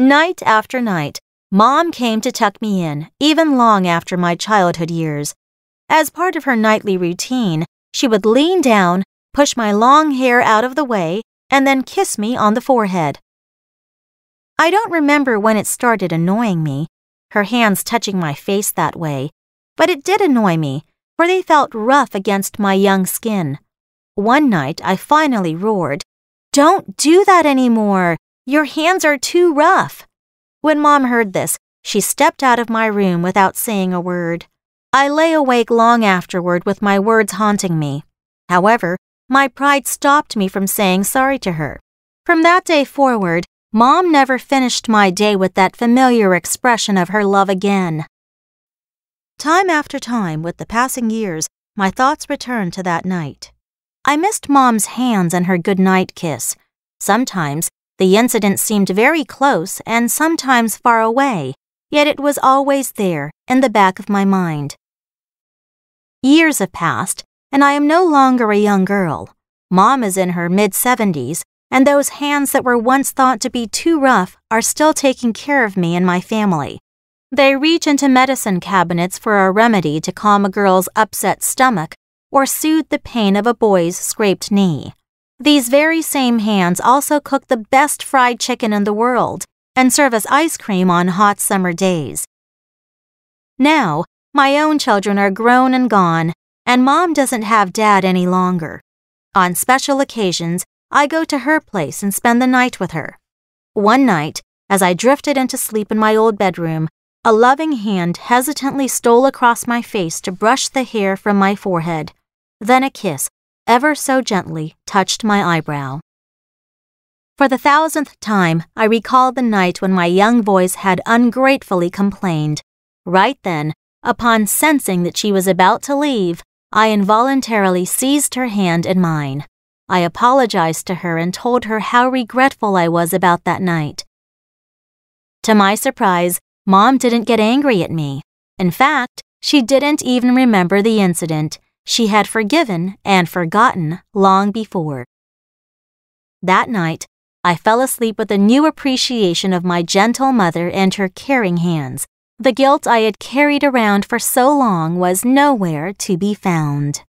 Night after night, Mom came to tuck me in, even long after my childhood years. As part of her nightly routine, she would lean down, push my long hair out of the way, and then kiss me on the forehead. I don't remember when it started annoying me, her hands touching my face that way, but it did annoy me, for they felt rough against my young skin. One night I finally roared, Don't do that anymore! Your hands are too rough. When Mom heard this, she stepped out of my room without saying a word. I lay awake long afterward with my words haunting me. However, my pride stopped me from saying sorry to her. From that day forward, Mom never finished my day with that familiar expression of her love again. Time after time, with the passing years, my thoughts returned to that night. I missed Mom's hands and her goodnight kiss. Sometimes the incident seemed very close and sometimes far away, yet it was always there in the back of my mind. Years have passed, and I am no longer a young girl. Mom is in her mid 70s, and those hands that were once thought to be too rough are still taking care of me and my family. They reach into medicine cabinets for a remedy to calm a girl's upset stomach or soothe the pain of a boy's scraped knee. These very same hands also cook the best fried chicken in the world and serve us ice cream on hot summer days. Now, my own children are grown and gone, and mom doesn't have dad any longer. On special occasions, I go to her place and spend the night with her. One night, as I drifted into sleep in my old bedroom, a loving hand hesitantly stole across my face to brush the hair from my forehead, then a kiss ever so gently touched my eyebrow. For the thousandth time, I recalled the night when my young voice had ungratefully complained. Right then, upon sensing that she was about to leave, I involuntarily seized her hand in mine. I apologized to her and told her how regretful I was about that night. To my surprise, Mom didn't get angry at me. In fact, she didn't even remember the incident, she had forgiven and forgotten long before. That night, I fell asleep with a new appreciation of my gentle mother and her caring hands. The guilt I had carried around for so long was nowhere to be found.